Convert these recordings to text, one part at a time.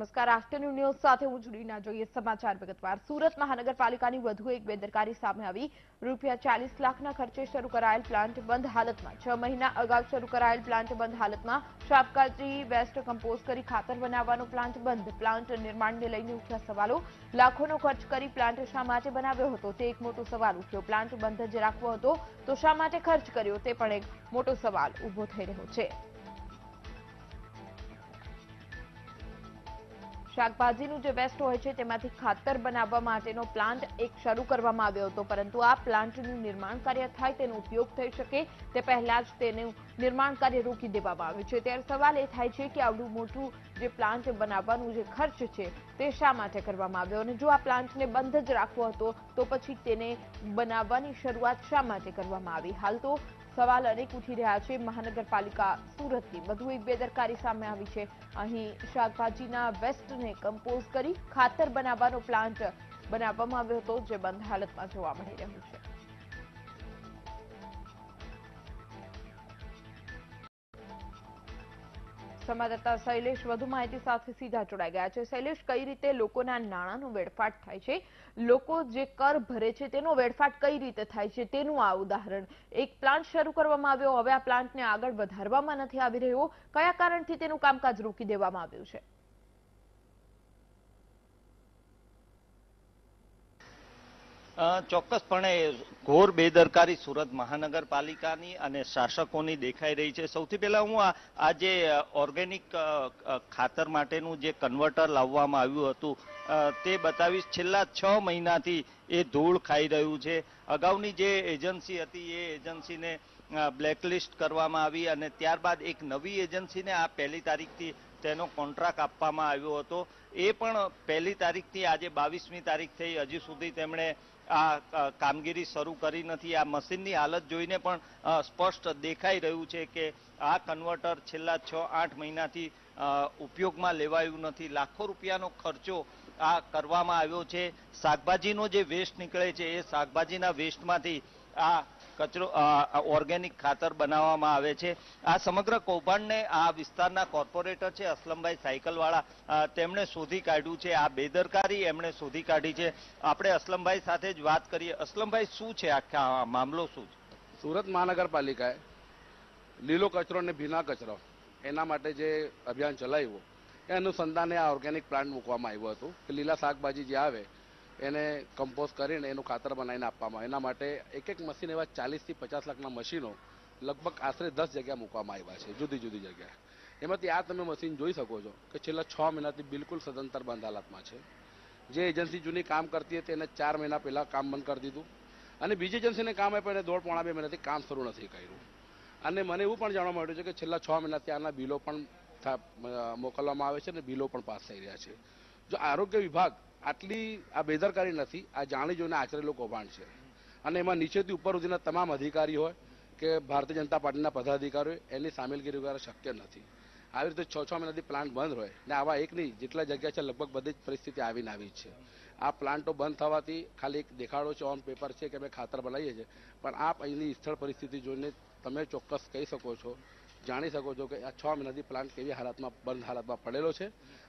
નમસ્કાર afternoon news સાથે હું જુડીના જોઈએ સમાચાર વિગતવાર સુરત મહાનગરપાલિકાની વધુ એક બેદરકારી સામે આવી રૂપિયા ચાલીસ લાખના ખર્ચે શરૂ કરાયેલ પ્લાન્ટ બંધ હાલતમાં છ મહિના અગાઉ શરૂ કરાયેલ પ્લાન્ટ બંધ હાલતમાં શાકભાજી વેસ્ટ કમ્પોઝ કરી ખાતર બનાવવાનો પ્લાન્ટ બંધ પ્લાન્ટ નિર્માણને લઈને ઉઠ્યા સવાલો લાખોનો ખર્ચ કરી પ્લાન્ટ શા માટે બનાવ્યો હતો તે એક મોટો સવાલ ઉઠ્યો પ્લાન્ટ બંધ જ રાખવો હતો તો શા માટે ખર્ચ કર્યો તે પણ એક મોટો સવાલ ઉભો થઈ રહ્યો છે શાકભાજીનું જે વેસ્ટ હોય છે તેમાંથી ખાતર બનાવવા માટેનો પ્લાન્ટ એક શરૂ કરવામાં આવ્યો હતો પરંતુ આ પ્લાન્ટનું નિર્માણ કાર્ય થાય તેનો ઉપયોગ થઈ શકે તે પહેલા જ તેનું નિર્માણ કાર્ય રોકી દેવામાં આવ્યું છે ત્યારે સવાલ એ થાય છે કે આવડું મોટું જે પ્લાન્ટ બનાવવાનું જે ખર્ચ છે તે શા માટે કરવામાં આવ્યો અને જો આ પ્લાન્ટને બંધ જ રાખવો હતો તો પછી તેને બનાવવાની શરૂઆત શા માટે કરવામાં આવી હાલ તો સવાલ અનેક ઉઠી રહ્યા છે મહાનગરપાલિકા સુરતની વધુ એક બેદરકારી સામે આવી છે અહીં શાકભાજીના વેસ્ટને કમ્પોઝ કરી ખાતર બનાવવાનો પ્લાન્ટ બનાવવામાં આવ્યો હતો જે બંધ હાલતમાં જોવા મળી રહ્યું છે સંવાદદાતા શૈલેષ વધુ માહિતી સાથે સીધા જોડાઈ ગયા છે શૈલેષ કઈ રીતે લોકોના નાણાંનો વેડફાટ થાય છે લોકો જે કર ભરે છે તેનો વેડફાટ કઈ રીતે થાય છે તેનું આ ઉદાહરણ એક પ્લાન્ટ શરૂ કરવામાં આવ્યો હવે આ પ્લાન્ટને આગળ વધારવામાં નથી આવી રહ્યો કયા કારણથી તેનું કામકાજ રોકી દેવામાં આવ્યું છે ચોક્કસપણે ઘોર બેદરકારી સુરત મહાનગરપાલિકાની અને શાસકોની દેખાઈ રહી છે સૌથી પહેલા હું આ જે ઓર્ગેનિક ખાતર માટેનું જે કન્વર્ટર લાવવામાં આવ્યું હતું તે બતાવીશ છેલ્લા છ મહિનાથી એ ધૂળ ખાઈ રહ્યું છે અગાઉની જે એજન્સી હતી એ એજન્સીને બ્લેકલિસ્ટ કરવામાં આવી અને ત્યારબાદ એક નવી એજન્સીને આ પહેલી તારીખથી તેનો કોન્ટ્રાક્ટ આપવામાં આવ્યો હતો એ પણ પહેલી તારીખથી આજે બાવીસમી તારીખ થઈ હજી સુધી તેમણે આ કામગીરી શરૂ કરી નથી આ મશીનની હાલત જોઈને પણ સ્પષ્ટ દેખાઈ રહ્યું છે કે આ કન્વર્ટર છેલ્લા છ આઠ મહિનાથી ઉપયોગમાં લેવાયું નથી લાખો રૂપિયાનો ખર્ચો આ કરવામાં આવ્યો છે શાકભાજીનો જે વેસ્ટ નીકળે છે એ શાકભાજીના વેસ્ટમાંથી આ કચરો ઓર્ગેનિક ખાતર બનાવવામાં આવે છે આ સમગ્ર કૌભાંડને આ વિસ્તારના કોર્પોરેટર છે અસલમભાઈ સાયકલવાળા તેમણે શોધી કાઢ્યું છે આ બેદરકારી એમણે શોધી કાઢી છે આપણે અસલમભાઈ સાથે જ વાત કરીએ અસલમભાઈ શું છે આખા મામલો શું છે સુરત મહાનગરપાલિકાએ લીલો કચરો અને ભીના કચરો એના માટે જે અભિયાન ચલાવ્યું એ અનુસંધાને આ ઓર્ગેનિક પ્લાન્ટ મૂકવામાં આવ્યું હતું કે લીલા શાકભાજી જે આવે એને કમ્પોઝ કરીને એનું ખાતર બનાવીને આપવામાં એના માટે એક એક મશીન એવા ચાલીસથી પચાસ લાખના મશીનો લગભગ આશરે દસ જગ્યા મૂકવામાં આવ્યા છે જુદી જુદી જગ્યાએ એમાંથી આ તમે મશીન જોઈ શકો છો કે છેલ્લા છ મહિનાથી બિલકુલ સદંતર બંધ હાલતમાં છે જે એજન્સી જૂની કામ કરતી હતી એને ચાર મહિના પહેલાં કામ બંધ કરી દીધું અને બીજી એજન્સીને કામ આપ્યું એને દોઢ પોણા બે મહિનાથી કામ શરૂ નથી કર્યું અને મને એવું પણ જાણવા મળ્યું છે કે છેલ્લા છ મહિનાથી આના બિલો પણ મોકલવામાં આવે છે અને બિલો પણ પાસ થઈ રહ્યા છે જો આરોગ્ય વિભાગ આટલી આ બેદરકારી નથી આ જાણી જોઈને આચરેલું કૌભાંડ છે અને એમાં નીચેથી ઉપર સુધીના તમામ અધિકારી હોય કે ભારતીય જનતા પાર્ટીના પદાધિકારીઓ એની સામેલગીરી વગેરે શક્ય નથી આવી રીતે છ છ મહિનાથી પ્લાન્ટ બંધ હોય ને આવા એક નહીં જેટલા જગ્યા છે લગભગ બધી જ પરિસ્થિતિ આવીને આવી છે આ પ્લાન્ટો બંધ થવાથી ખાલી એક દેખાડો છે ઓન પેપર છે કે અમે ખાતર બનાવીએ છીએ પણ આપ અહીંની સ્થળ પરિસ્થિતિ જોઈને તમે ચોક્કસ કહી શકો છો જાણી શકો છો કે આ છ મહિનાથી પ્લાન્ટ કેવી હાલતમાં બંધ હાલતમાં પડેલો છે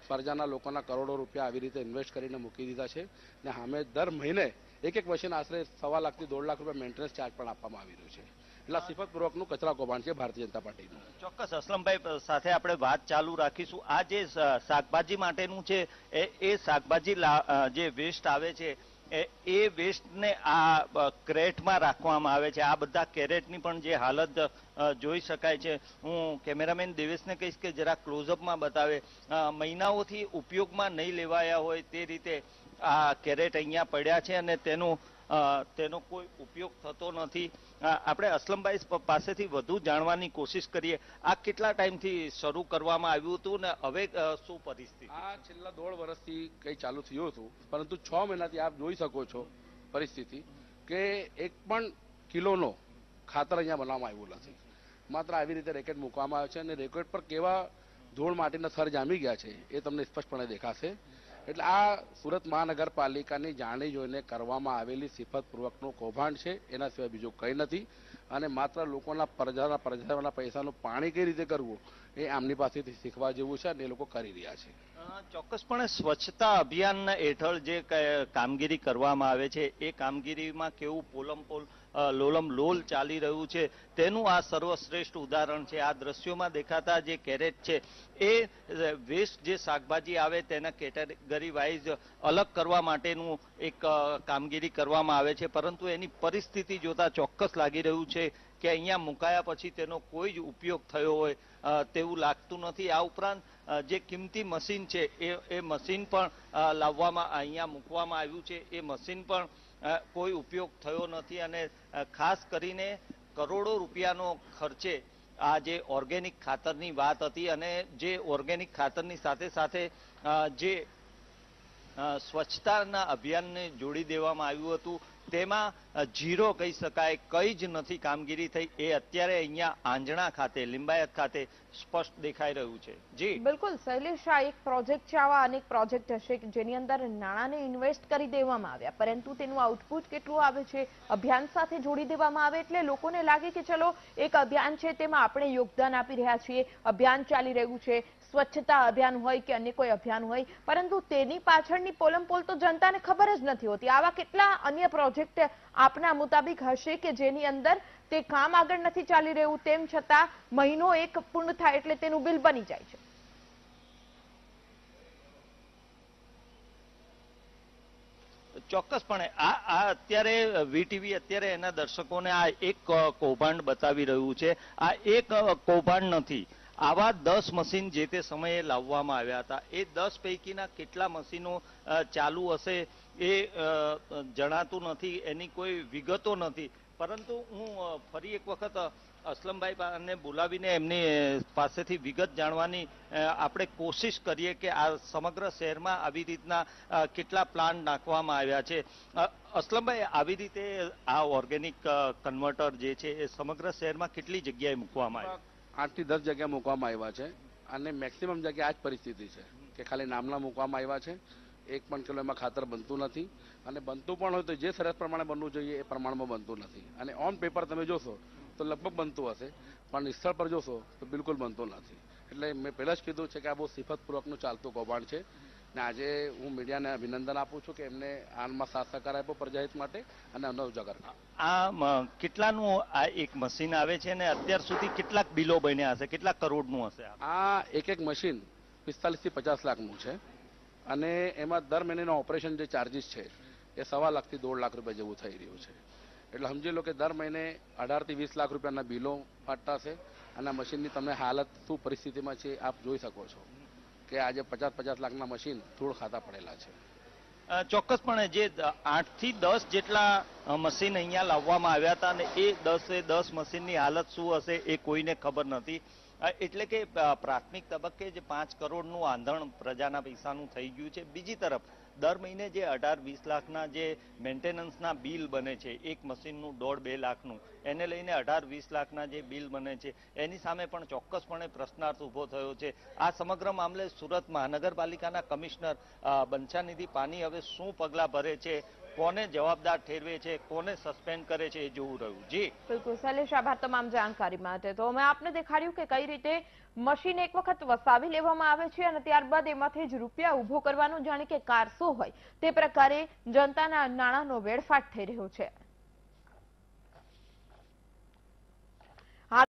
પ્રજાના લોકોના કરોડો રૂપિયા આવી રીતે ઇન્વેસ્ટ કરીને મૂકી દીધા છે ને અમે દર મહિને એક એક મશીન આશરે સવા લાખથી દોઢ લાખ રૂપિયા મેન્ટેનન્સ ચાર્જ પણ આપવામાં આવી રહ્યો છે એટલા સિફતપૂર્વકનું કચરા કૌભાંડ છે ભારતીય જનતા પાર્ટીનું ચોક્કસ અસલમભાઈ સાથે આપણે વાત ચાલુ રાખીશું આ જે શાકભાજી માટેનું છે એ શાકભાજી જે વેસ્ટ આવે છે એ વેસ્ટને આ ક્રેટમાં રાખવામાં આવે છે આ બધા કેરેટની પણ જે હાલત જોઈ શકાય છે હું કેમેરામેન દેવેશને કહીશ કે જરા ક્લોઝઅપમાં બતાવે મહિનાઓથી ઉપયોગમાં નહીં લેવાયા હોય તે રીતે આ કેરેટ અહીંયા પડ્યા છે અને તેનું તેનો કોઈ ઉપયોગ થતો નથી આપણે અસલમભાઈ પાસેથી વધુ જાણવાની કોશિશ કરીએ આ કેટલા ટાઈમથી શરૂ કરવામાં આવ્યું હતું ને હવે શું પરિસ્થિતિ આ છેલ્લા દોઢ વર્ષથી કંઈ ચાલુ થયું હતું પરંતુ છ મહિનાથી આપ જોઈ શકો છો પરિસ્થિતિ કે એક પણ કિલોનો ખાતર અહીંયા બનાવવામાં આવ્યું નથી માત્ર આવી રીતે રેકેટ મૂકવામાં આવ્યો છે અને રેકેટ પર કેવા ધૂળ માટીના થર જામી ગયા છે એ તમને સ્પષ્ટપણે દેખાશે એટલે આ સુરત મહાનગરપાલિકાની જાણી જોઈને કરવામાં આવેલી સિફતપૂર્વકનું કૌભાંડ છે એના સિવાય બીજું કંઈ નથી અને માત્ર લોકોના પ્રજાના પ્રજાના પૈસાનું પાણી કઈ રીતે કરવું એ આમની પાસેથી શીખવા જેવું છે અને એ લોકો કરી રહ્યા છે ચોક્કસપણે સ્વચ્છતા અભિયાન હેઠળ જે કામગીરી કરવામાં આવે છે એ કામગીરીમાં કેવું પોલમપોલ પોલ લોલમ લોલ ચાલી રહ્યું છે તેનું આ સર્વશ્રેષ્ઠ ઉદાહરણ છે આ દ્રશ્યોમાં દેખાતા જે કેરેટ છે એ વેસ્ટ જે શાકભાજી આવે તેના કેટેગરી વાઇઝ અલગ કરવા માટેનું એક કામગીરી કરવામાં આવે છે પરંતુ એની પરિસ્થિતિ જોતા ચોક્કસ લાગી રહ્યું છે કે અહીંયા મુકાયા પછી તેનો કોઈ જ ઉપયોગ થયો હોય તેવું લાગતું નથી આ ઉપરાંત જે કિંમતી મશીન છે એ એ મશીન પણ લાવવામાં અહીંયા મૂકવામાં આવ્યું છે એ મશીન પણ કોઈ ઉપયોગ થયો નથી અને ખાસ કરીને કરોડો રૂપિયાનો ખર્ચે આ જે ઓર્ગેનિક ખાતરની વાત હતી અને જે ઓર્ગેનિક ખાતરની સાથે સાથે જે સ્વચ્છતાના અભિયાનને જોડી દેવામાં આવ્યું હતું તેમાં ઝીરો કહી શકાય કઈ જ નથી કામગીરી થઈ એ અત્યારે અહીંયા આંજણા ખાતે લિંબાયત ખાતે સ્પષ્ટ દેખાઈ રહ્યું છે જી બિલકુલ શૈલેષ આ એક પ્રોજેક્ટ છે આવા અનેક પ્રોજેક્ટ હશે કે જેની અંદર નાણાંને ઇન્વેસ્ટ કરી દેવામાં આવ્યા પરંતુ તેનું આઉટપુટ કેટલું આવે છે અભિયાન સાથે જોડી દેવામાં આવે એટલે લોકોને લાગે કે ચલો એક અભિયાન છે તેમાં આપણે યોગદાન આપી રહ્યા છીએ અભિયાન ચાલી રહ્યું છે સ્વચ્છતા અભિયાન હોય કે અન્ય કોઈ અભિયાન હોય પરંતુ તેની પાછળની પોલમપોલ તો જનતાને ખબર જ નથી હોતી આવા કેટલા અન્ય પ્રોજેક્ટ આપના મુતાબિક હશે કે જેની અંદર તે કામ આગળ નથી ચાલી રહ્યું તેમ છતાં મહિનો એક પૂર્ણ થાય એટલે તેનું બિલ બની જાય છે ચોક્કસપણે આ આ અત્યારે વીટીવી અત્યારે એના દર્શકોને આ એક કૌભાંડ બતાવી રહ્યું છે આ એક કૌભાંડ નથી આવા દસ મશીન જે તે સમયે લાવવામાં આવ્યા હતા એ દસ પૈકીના કેટલા મશીનો ચાલુ હશે એ જણાતું નથી એની કોઈ વિગતો નથી પરંતુ હું ફરી એક વખત અસલમભાઈ બોલાવીને એમની પાસેથી વિગત જાણવાની આપણે કોશિશ કરીએ કે આ સમગ્ર શહેરમાં આવી રીતના કેટલા પ્લાન નાખવામાં આવ્યા છે અસલમભાઈ આવી રીતે આ ઓર્ગેનિક કન્વર્ટર જે છે એ સમગ્ર શહેરમાં કેટલી જગ્યાએ મૂકવામાં આવ્યું આઠથી દસ જગ્યા મૂકવામાં આવ્યા છે અને મેક્સિમમ જગ્યાએ આ જ પરિસ્થિતિ છે કે ખાલી નામના મૂકવામાં આવ્યા છે એક પણ કિલો એમાં ખાતર બનતું નથી અને બનતું પણ હોય તો જે સરસ પ્રમાણે બનવું જોઈએ એ પ્રમાણમાં બનતું નથી અને ઓન પેપર તમે જોશો તો લગભગ બનતું હશે પણ સ્થળ પર જોશો તો બિલકુલ બનતું નથી એટલે મેં પહેલાં જ કીધું છે કે આ બહુ સિફતપૂર્વકનું ચાલતું કૌભાંડ છે ને આજે હું મીડિયાને અભિનંદન આપું છું કે એમને હાલમાં સાથ સહકાર આપ્યો પ્રજાહિત માટે અને અનવ જગર આ કેટલાનું આ એક મશીન આવે છે ને અત્યાર સુધી કેટલાક બિલો બન્યા હશે કેટલાક કરોડનું હશે આ એક એક મશીન પિસ્તાલીસથી પચાસ લાખનું છે અને એમાં દર મહિનેનો ઓપરેશન જે ચાર્જિસ છે એ સવા લાખથી દોઢ લાખ રૂપિયા જેવું થઈ રહ્યું છે એટલે સમજી લો કે દર મહિને અઢારથી વીસ લાખ રૂપિયાના બિલો ફાટતા છે અને મશીનની તમે હાલત શું પરિસ્થિતિમાં છે આપ જોઈ શકો છો કે આજે પચાસ પચાસ લાખના મશીન ધૂળ ખાતા પડેલા છે ચોક્કસપણે જે આઠથી દસ જેટલા મશીન અહીંયા લાવવામાં આવ્યા હતા અને એ દસે દસ મશીનની હાલત શું હશે એ કોઈને ખબર નથી એટલે કે પ્રાથમિક તબક્કે જે પાંચ કરોડનું આંધણ પ્રજાના પૈસાનું થઈ ગયું છે બીજી તરફ દર મહિને જે અઢાર વીસ લાખના જે મેન્ટેનન્સના બિલ બને છે એક મશીનનું દોઢ બે લાખનું એને લઈને અઢાર વીસ લાખના જે બિલ બને છે એની સામે પણ ચોક્કસપણે પ્રશ્નાર્થ ઊભો થયો છે આ સમગ્ર મામલે સુરત મહાનગરપાલિકાના કમિશનર બંછાનિધિ પાની હવે શું પગલાં ભરે છે કોને જવાબદાર ઠેરવે છે કોને સસ્પેન્ડ કરે છે એ જોવું રહ્યું જી બિલકુલ શૈલેષ આભાર તમામ જાણકારી માટે તો અમે આપને દેખાડ્યું કે કઈ રીતે મશીન એક વખત વસાવી લેવામાં આવે છે અને ત્યારબાદ એમાંથી જ રૂપિયા ઉભો કરવાનું જાણે કે કારસો હોય તે પ્રકારે જનતાના નાણાંનો વેડફાટ થઈ રહ્યો છે